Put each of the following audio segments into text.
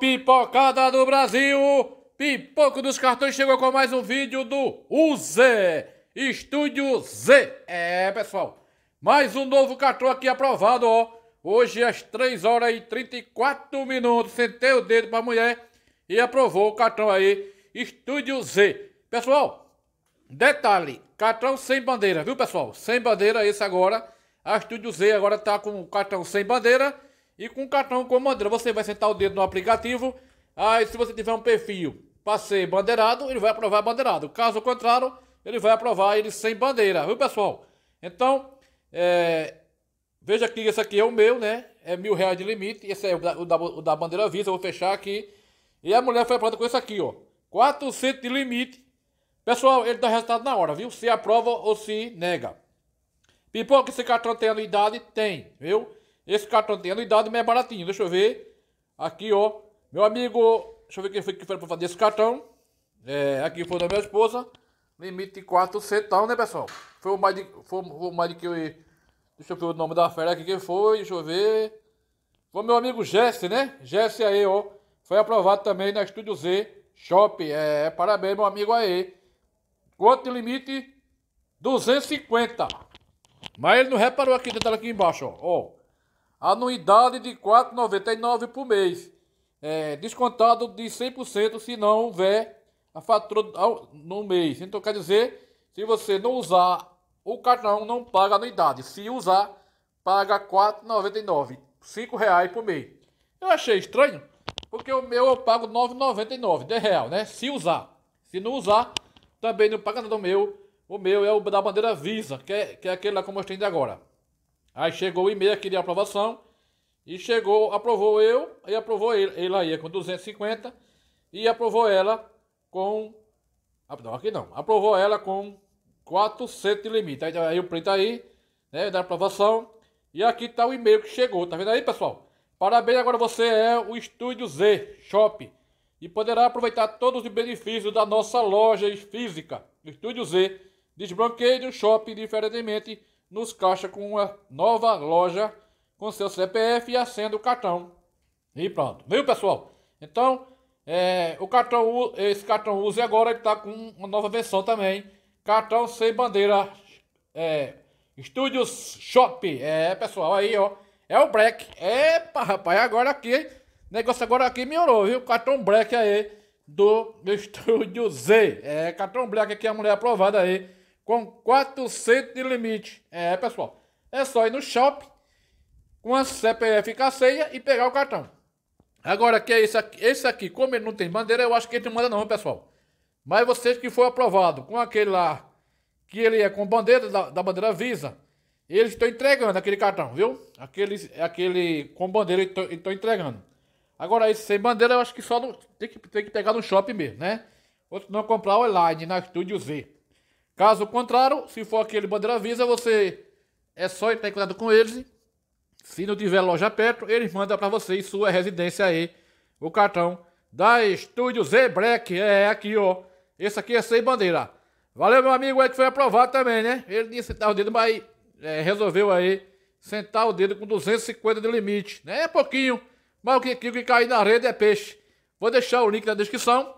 Pipocada do Brasil! Pipoco dos Cartões chegou com mais um vídeo do UZ Estúdio Z. É, pessoal, mais um novo cartão aqui aprovado, ó. Hoje às 3 horas e 34 minutos, sentei o dedo pra mulher e aprovou o cartão aí, Estúdio Z. Pessoal, detalhe, cartão sem bandeira, viu, pessoal? Sem bandeira esse agora. A Estúdio Z agora tá com o cartão sem bandeira e com o cartão bandeira você vai sentar o dedo no aplicativo. Aí, se você tiver um perfil para ser bandeirado, ele vai aprovar bandeirado. Caso contrário, ele vai aprovar ele sem bandeira, viu, pessoal? Então, é, veja que esse aqui é o meu, né? É mil reais de limite. Esse é o da, o da, o da bandeira Visa, eu vou fechar aqui. E a mulher foi aprovada com esse aqui, ó. 400 de limite. Pessoal, ele dá resultado na hora, viu? Se aprova ou se nega. Pipoca, esse cartão tem anuidade? Tem, viu? Esse cartão tem anuidade, mas é baratinho. Deixa eu ver. Aqui, ó. Meu amigo, deixa eu ver quem foi que foi pra fazer esse cartão. É, aqui foi da minha esposa. Limite de 4 centavos, né, pessoal? Foi o mais de, foi, o mais de que eu... Deixa eu ver o nome da fera aqui, quem foi, deixa eu ver. Foi meu amigo Jesse, né? Jesse aí, ó. Foi aprovado também na Estúdio Z Shop. É, parabéns, meu amigo aí. Quanto de limite? 250. Mas ele não reparou aqui, detalhe aqui embaixo, ó. ó anuidade de R$ 4,99 por mês, é, descontado de 100% se não houver a fatura no mês. Então, quer dizer, se você não usar o cartão, não paga anuidade. Se usar, paga R$ 4,99, R$ reais por mês. Eu achei estranho, porque o meu eu pago R$ 9,99, R$ real, né? Se usar. Se não usar, também não paga nada do meu. O meu é o da bandeira Visa, que é, que é aquele lá que eu mostrei de agora. Aí chegou o e-mail aqui de aprovação. E chegou, aprovou eu e aprovou ele. Ele aí com 250 e aprovou ela com. Ah, não, aqui não. Aprovou ela com 400 de limite. Aí, aí o print tá aí, né? Da aprovação. E aqui tá o e-mail que chegou. Tá vendo aí, pessoal? Parabéns, agora você é o Estúdio Z Shop e poderá aproveitar todos os benefícios da nossa loja física. Estúdio Z desbloqueio de um shopping, diferentemente nos caixa com uma nova loja com seu CPF e acende o cartão. E pronto, viu pessoal? Então, é, o cartão, esse cartão use agora está com uma nova versão também. Cartão sem bandeira. É, Studios Shop. É, pessoal, aí ó. É o Black. Epa, rapaz, é agora aqui. Negócio agora aqui melhorou, viu? Cartão Black aí do Estúdio Z. É, cartão Black aqui, a mulher aprovada aí com 400 de limite. É, pessoal. É só ir no shopping com a CPF caseia e pegar o cartão. Agora, que é esse aqui, esse aqui, como ele não tem bandeira, eu acho que ele não manda não, pessoal. Mas vocês que foi aprovado com aquele lá, que ele é com bandeira da, da bandeira Visa, eles estão entregando aquele cartão, viu? Aquele, aquele com bandeira eles estão entregando. Agora, esse sem bandeira, eu acho que só no, tem, que, tem que pegar no shopping mesmo, né? Ou se não comprar online na Studio Z. Caso contrário, se for aquele bandeira Visa, você é só entrar em cuidado com eles. Se não tiver loja perto, eles mandam para você em sua residência aí o cartão da Estúdio Zebrec. É aqui, ó. Esse aqui é sem bandeira. Valeu, meu amigo aí é que foi aprovado também, né? Ele disse sentar tá o dedo, mas é, resolveu aí sentar o dedo com 250 de limite. Né? É pouquinho, mas o que, o que cai na rede é peixe. Vou deixar o link na descrição.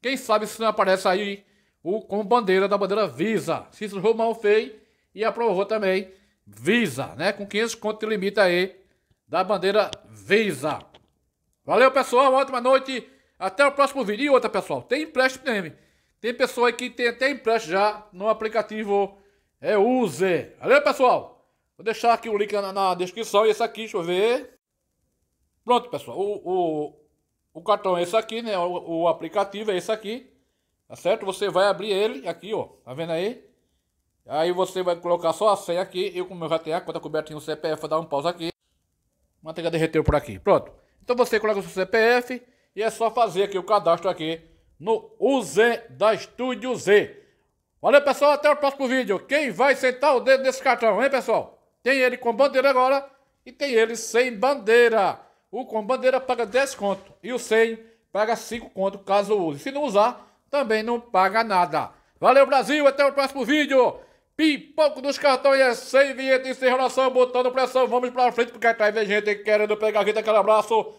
Quem sabe se não aparece aí o, bandeira da bandeira Visa. Cícero fez e aprovou também Visa, né? Com 500 conto de limite aí da bandeira Visa. Valeu, pessoal. Ótima noite. Até o próximo vídeo. E outra, pessoal, tem empréstimo também. Tem pessoa aí que tem até empréstimo já no aplicativo é Use. Valeu, pessoal. Vou deixar aqui o link na, na descrição. E esse aqui, deixa eu ver. Pronto, pessoal. O, o, o cartão é esse aqui, né? O, o aplicativo é esse aqui. Tá certo? Você vai abrir ele aqui, ó. Tá vendo aí? Aí você vai colocar só a senha aqui. Eu, como eu já tenho a conta coberta em um CPF, vou dar um pausa aqui. Manteiga derreteu por aqui. Pronto. Então você coloca o seu CPF e é só fazer aqui o cadastro aqui no UZ da Studio Z. Valeu, pessoal. Até o próximo vídeo. Quem vai sentar o dedo nesse cartão, hein, pessoal? Tem ele com bandeira agora e tem ele sem bandeira. O com bandeira paga 10 conto e o sem paga 5 conto caso use. Se não usar também não paga nada. Valeu, Brasil, até o próximo vídeo. Pipoco dos cartões, é sem vinheta, sem enrolação, botando pressão. Vamos pra frente, porque atrás vem gente querendo pegar a vida, aquele abraço.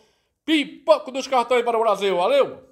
Pipoco dos cartões para o Brasil, valeu!